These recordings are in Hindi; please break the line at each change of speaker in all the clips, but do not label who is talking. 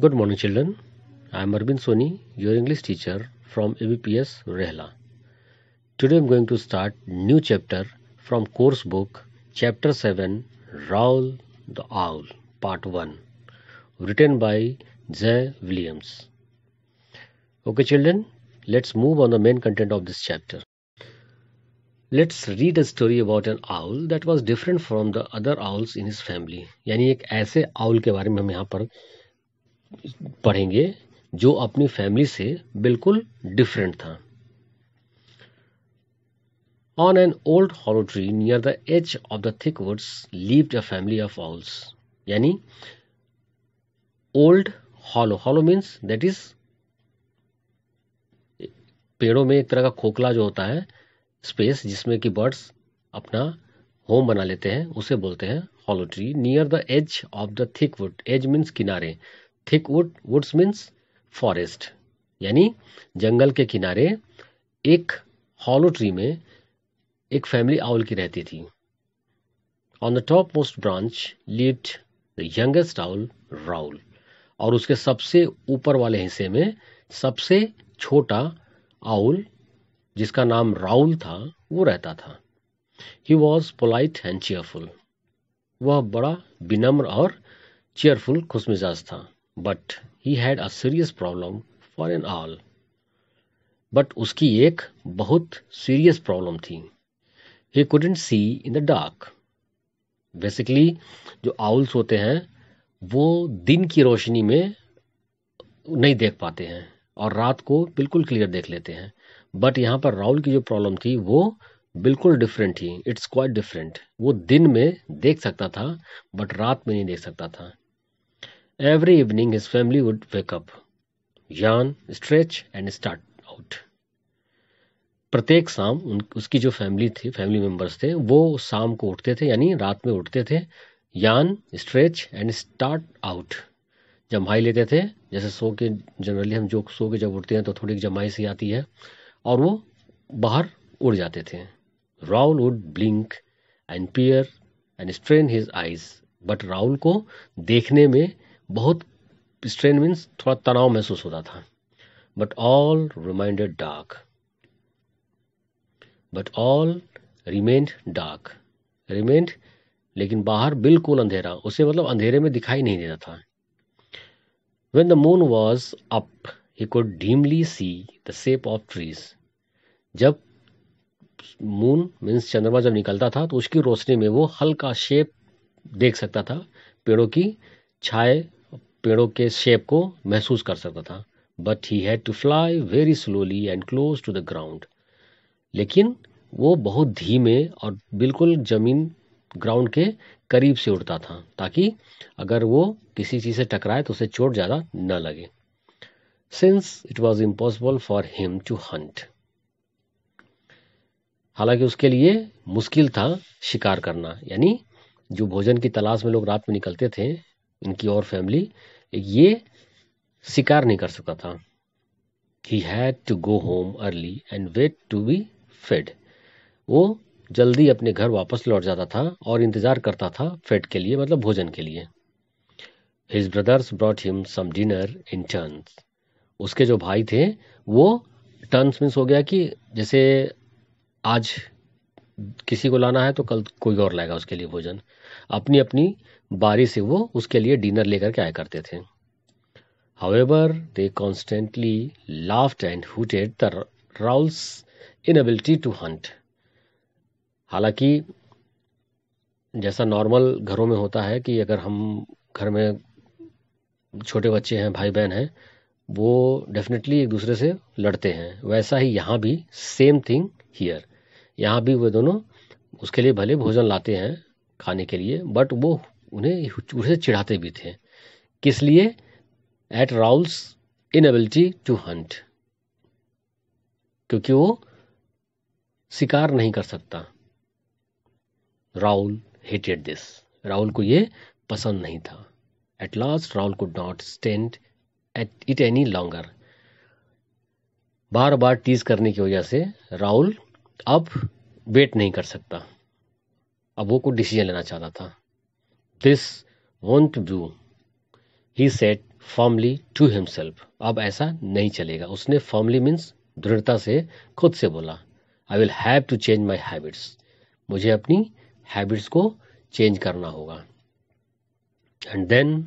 Good morning, children. I am Arvind Soni, your English teacher from ABPS Rehla. Today I am going to start new chapter from course book chapter 7 Raoul the Owl part 1 written by J. Williams. Okay children, let's move on the main content of this chapter. Let's read a story about an owl that was different from the other owls in his family. यानी एक ऐसे आउल के बारे में हम यहाँ पर पढ़ेंगे जो अपनी फैमिली से बिल्कुल डिफरेंट था on an old hollow tree near the edge of the thick woods woods lived family of owls यानी old hollow hollow means that is पेड़ों में एक तरह का खोखला जो होता है स्पेस जिसमें कि बर्ड्स अपना होम बना लेते हैं उसे बोलते हैं hollow tree near the edge of the thick wood edge means किनारे thick wood woods means forest यानी जंगल के किनारे एक हॉलो ट्री में एक फैमिली आउल की रहती थी on the top most branch lived the youngest owl Raoul और उसके सबसे ऊपर वाले हिस्से में सबसे छोटा आउल जिसका नाम राउल था वो रहता था he was polite and cheerful वह बड़ा विनम्र और चेयरफुल खुशमिजाज था but he had a serious problem for an owl but उसकी एक बहुत सीरियस प्रॉब्लम थी he couldn't see in the dark basically जो आउल्स होते हैं वो दिन की रोशनी में नहीं देख पाते हैं और रात को बिल्कुल क्लियर देख लेते हैं बट यहाँ पर राहुल की जो प्रॉब्लम थी वो बिल्कुल डिफरेंट थी इट्स क्वाइट डिफरेंट वो दिन में देख सकता था बट रात में नहीं देख सकता था Every evening his family would wake up, yawn, stretch and start out. प्रत्येक शाम उन उसकी जो फैमिली थी फैमिली मेंबर्स थे वो शाम को उठते थे यानी रात में उठते थे यान स्ट्रेच एंड स्टार्ट आउट जमाई लेते थे जैसे सो के जनरली हम जो सो के जब उठते हैं तो थोड़ी जमाई सी आती है और वो बाहर उड़ जाते थे Rahul would blink and peer and strain his eyes but Rahul को देखने में बहुत स्ट्रेन मीन्स थोड़ा तनाव महसूस होता था but all reminded dark but all remained dark remained लेकिन बाहर बिल्कुल अंधेरा उसे मतलब अंधेरे में दिखाई नहीं देता था when the moon was up he could dimly see the shape of trees जब मून मीन्स चंद्रमा जब निकलता था तो उसकी रोशनी में वो हल्का शेप देख सकता था पेड़ों की छाए पेड़ों के शेप को महसूस कर सकता था but he had to fly very slowly and close to the ground लेकिन वो बहुत धीमे और बिल्कुल ज़मीन ग्राउंड के करीब से उड़ता था ताकि अगर वो किसी चीज़ से टकराए तो उसे चोट ज़्यादा न लगे since it was impossible for him to hunt हालांकि उसके लिए मुश्किल था शिकार करना यानी जो भोजन की तलाश में लोग रात में निकलते थे इनकी और फैमिली ये शिकार नहीं कर सका था he had to go home early and wait to be fed वो जल्दी अपने घर वापस लौट जाता था और इंतजार करता था फेड के लिए मतलब भोजन के लिए his brothers brought him some dinner in turns उसके जो भाई थे वो टर्न्स मीन्स हो गया कि जैसे आज किसी को लाना है तो कल कोई और लाएगा उसके लिए भोजन अपनी अपनी बारी से वो उसके लिए डिनर लेकर के आया करते थे however they constantly laughed and hooted the Raoul's inability to hunt हालांकि जैसा नॉर्मल घरों में होता है कि अगर हम घर में छोटे बच्चे हैं भाई बहन हैं वो डेफिनेटली एक दूसरे से लड़ते हैं वैसा ही यहाँ भी सेम थिंग हियर यहाँ भी वे दोनों उसके लिए भले भोजन लाते हैं खाने के लिए बट वो उन्हें उसे चिढ़ाते भी थे किस लिए at Raoul's inability to hunt क्योंकि वो शिकार नहीं कर सकता राहुल हेटेड दिस राहुल को ये पसंद नहीं था एट लास्ट राहुल को not stand at it any longer बार बार टीज करने की वजह से राहुल अब वेट नहीं कर सकता अब वो कुछ डिसीजन लेना चाह रहा था this won't do he said formally to himself अब ऐसा नहीं चलेगा उसने फॉर्मली मीन्स दृढ़ता से खुद से बोला I will have to change my habits मुझे अपनी हैबिट्स को चेंज करना होगा and then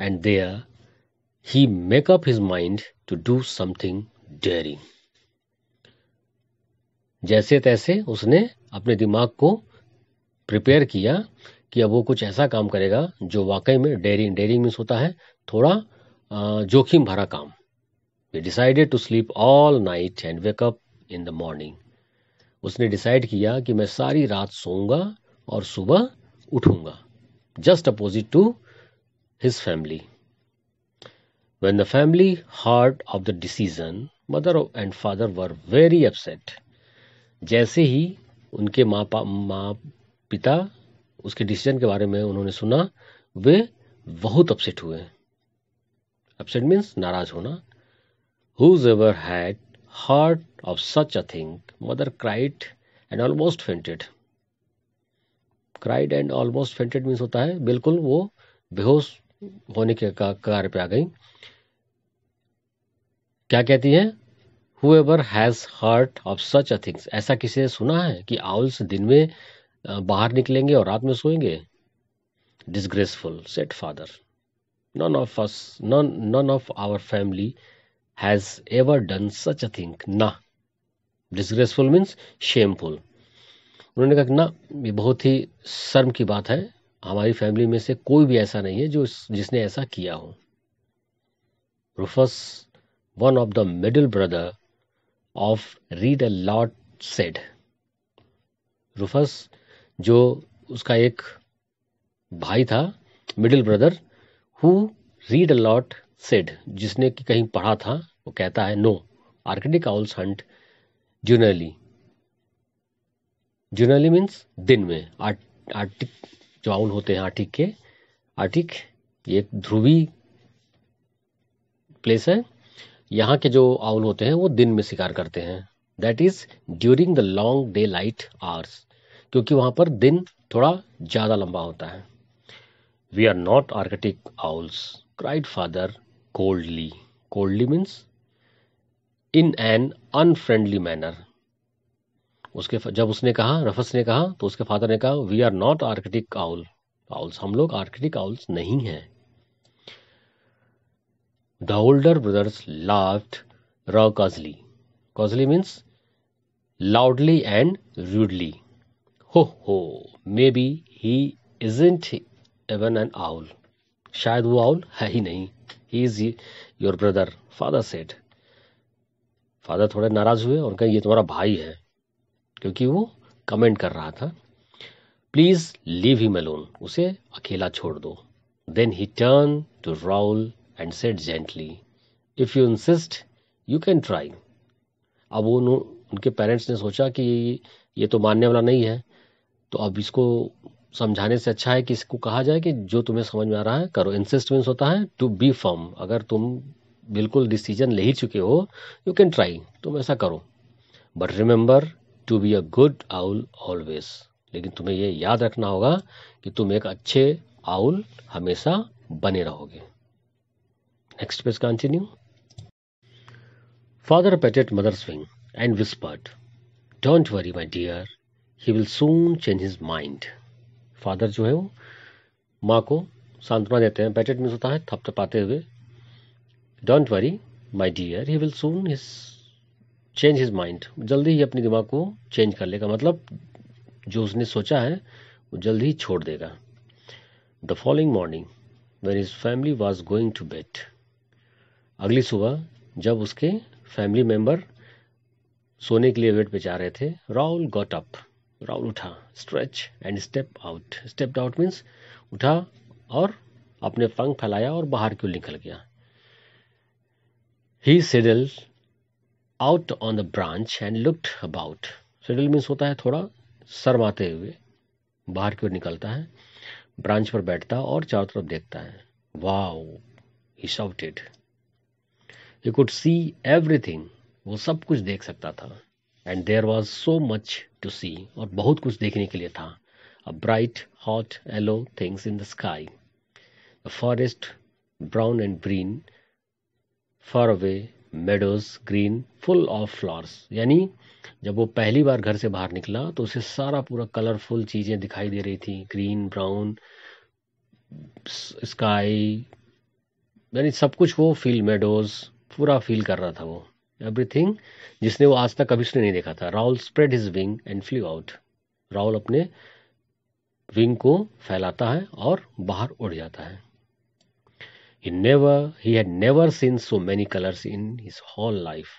and there he make up his mind to do something daring जैसे तैसे उसने अपने दिमाग को प्रिपेयर किया कि अब वो कुछ ऐसा काम करेगा जो वाकई में डेरिंग डेयरिंग मीन्स होता है थोड़ा जोखिम भरा काम वे decided to sleep all night and wake up in the morning उसने डिसाइड किया कि मैं सारी रात सोऊंगा और सुबह उठूंगा just opposite to his family when the family heard of the decision mother and father were very upset जैसे ही उनके माँ माँ पिता उसके डिसीजन के बारे में उन्होंने सुना वे बहुत अपसेट हुए अपसेट मीन्स नाराज होना whoever had heard of such a thing mother cried and almost fainted cried and almost fainted means होता है बिल्कुल वो बेहोश होने के कार पे आ गई क्या कहती है whoever has heard of such a things ऐसा किसी ने सुना है कि आउल्स दिन में बाहर निकलेंगे और रात में सोएंगे disgraceful said father none of us none none of our family has ever done such a thing ना डिसग्रेसफुल मीन्स शेमफुल उन्होंने कहा कि ना ये बहुत ही शर्म की बात है हमारी फैमिली में से कोई भी ऐसा नहीं है जो जिसने ऐसा किया हो Rufus one of the middle brother of read a lot said Rufus जो उसका एक भाई था middle brother who read a lot said जिसने कि कहीं पढ़ा था वो कहता है no Arctic owls hunt diurnally diurnally means दिन में आर्टिक जो आउल होते हैं आर्टिक के आर्टिक ये एक ध्रुवी प्लेस है यहाँ के जो आउल होते हैं वो दिन में शिकार करते हैं that is during the long daylight hours क्योंकि वहाँ पर दिन थोड़ा ज़्यादा लंबा होता है we are not Arctic owls cried father coldly coldly means in an unfriendly manner उसके जब उसने कहा रफस ने कहा तो उसके फादर ने कहा we are not Arctic owl owls हम लोग आर्कटिक आउल्स नहीं हैं The older brothers causally causally means loudly and and oh maybe he इज इंट एवन एन आउल शायद वो आउल है ही नहीं he is your brother father said father थोड़े नाराज हुए और कहें ये तुम्हारा भाई है क्योंकि वो कमेंट कर रहा था प्लीज लीव ही मेलोन उसे अकेला छोड़ दो then he turn to Raoul and said gently, "If you insist, you can try." अब वो उनके पेरेंट्स ने सोचा कि ये तो मानने वाला नहीं है तो अब इसको समझाने से अच्छा है कि इसको कहा जाए कि जो तुम्हें समझ में आ रहा है करो इंसिस्ट मीन्स होता है टू बी फर्म अगर तुम बिल्कुल डिसीजन ले ही चुके हो यू कैन ट्राई तुम ऐसा करो but remember to be a good owl always लेकिन तुम्हें ये याद रखना होगा कि तुम एक अच्छे आउल हमेशा बने रहोगे Next page continue. Father petted Mother's wing and whispered, Don't worry, my dear, he will soon change his mind father जो है वो माँ को सांत्वना देते हैं बैटेड में होता है थपथपाते हुए don't worry my dear he will soon his change his mind जल्दी ही अपने दिमाग को चेंज कर लेगा मतलब जो उसने सोचा है वो जल्दी ही छोड़ देगा the following morning when his family was going to bed अगली सुबह जब उसके फैमिली मेंबर सोने के लिए बेड पे जा रहे थे राहुल गॉट अप राहुल उठा stretch and step out step out means उठा और अपने पंख फैलाया और बाहर क्यों निकल गया he sidled out on the branch and looked about sidled means होता है थोड़ा शर्माते हुए बाहर क्यों निकलता है ब्रांच पर बैठता और चारों तरफ देखता है wow he shouted you could see everything वो सब कुछ देख सकता था and there was so much to see और बहुत कुछ देखने के लिए था a bright hot yellow things in the sky the forest brown and green far away meadows green full of flowers यानी जब वो पहली बार घर से बाहर निकला तो उसे सारा पूरा कलरफुल चीज़ें दिखाई दे रही थी ग्रीन ब्राउन स्काई यानी सब कुछ वो फील मेडोज पूरा फील कर रहा था वो एवरीथिंग जिसने वो आज तक कभी उसने नहीं देखा था Rahul spread his wing and flew out Rahul अपने विंग को फैलाता है और बाहर उड़ जाता है he never seen so many colours in his whole life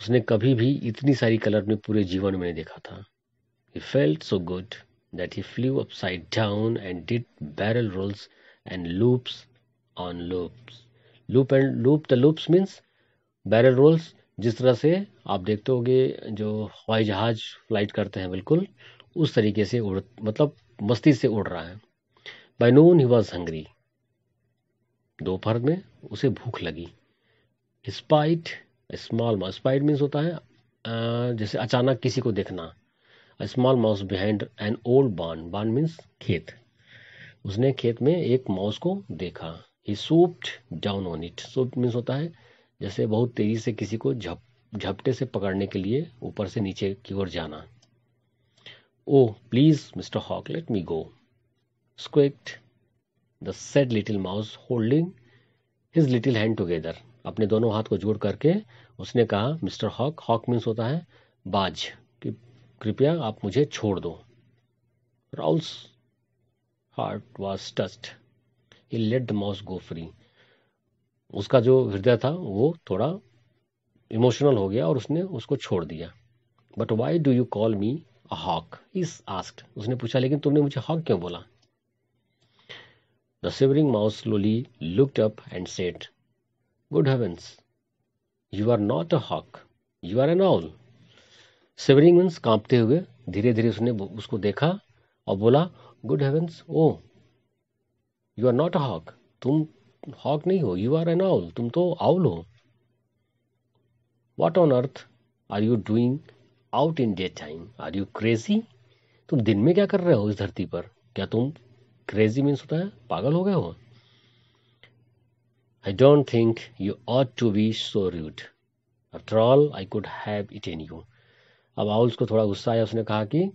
उसने कभी भी इतनी सारी कलर में पूरे जीवन में नहीं देखा था he felt so good that he flew upside down and did barrel rolls and loops on loops loop and loop the loops means barrel rolls जिस तरह से आप देखते होगे जो हवाई जहाज फ्लाइट करते हैं बिल्कुल उस तरीके से उड़ मतलब मस्ती से उड़ रहा है by noon he was hungry दोपहर में उसे भूख लगी spied small mouse spied means होता है जैसे अचानक किसी को देखना small mouse behind an old barn barn means खेत उसने खेत में एक माउस को देखा he swooped down on it swooped means होता है जैसे बहुत तेजी से किसी को झप झपटे से पकड़ने के लिए ऊपर से नीचे की ओर जाना oh please mister hawk let me go squeaked the said little mouse holding his little hand together अपने दोनों हाथ को जोड़ करके उसने कहा मिस्टर हॉक हॉक मीन्स होता है बाज कि कृपया आप मुझे छोड़ दो Raul's heart was touched he let the mouse go free उसका जो हृदय था वो थोड़ा इमोशनल हो गया और उसने उसको छोड़ दिया but why do you call me a hawk is asked उसने पूछा लेकिन तुमने मुझे हॉक क्यों बोला the shivering mouse slowly looked up and said good heavens you are not a hawk you are an owl shivering means कांपते हुए धीरे धीरे उसने उसको देखा और बोला good heavens oh you are not a hawk तुम हॉक नहीं हो यू आर एन आउल तुम तो आउल हो what on earth are you doing out in day time are you crazy तुम दिन में क्या कर रहे हो इस धरती पर क्या तुम क्रेजी मीन्स होता है पागल हो गए हो I don't think you ought to be so rude after all I could have eaten you अब आउल्स को थोड़ा गुस्सा आया उसने कहा कि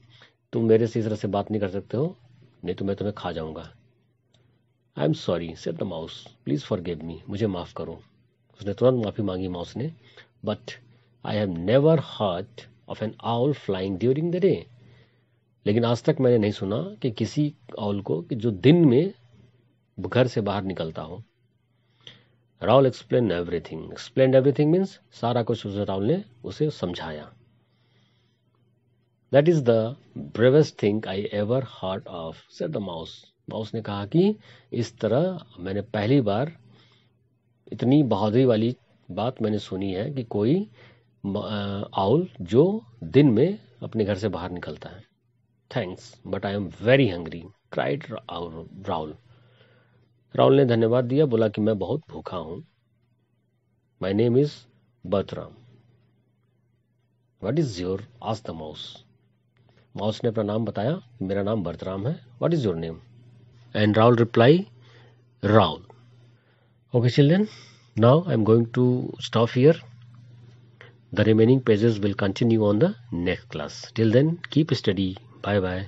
तुम मेरे से इस तरह से बात नहीं कर सकते हो नहीं तो मैं तुम्हें खा जाऊंगा I am sorry said the mouse please forgive me मुझे माफ़ करो उसने तुरंत माफ़ी मांगी माउस ने but I have never heard of an owl flying during the day लेकिन आज तक मैंने नहीं सुना कि किसी आउल को कि जो दिन में घर से बाहर निकलता हो Rahul explain everything explain everything means सारा कुछ उसे राहुल ने उसे समझाया that is the bravest thing I ever heard of said the mouse उसने कहा कि इस तरह मैंने पहली बार इतनी बहादुरी वाली बात मैंने सुनी है कि कोई आउल जो दिन में अपने घर से बाहर निकलता है thanks but I am very hungry cried Rahul Rahul ने धन्यवाद दिया बोला कि मैं बहुत भूखा हूं my name is Bertram what is your आज द माउस माउस ने अपना नाम बताया मेरा नाम बर्तराम है what is your name and Raul reply Raul okay children now I'm going to stop here the remaining pages will continue on the next class till then keep study bye bye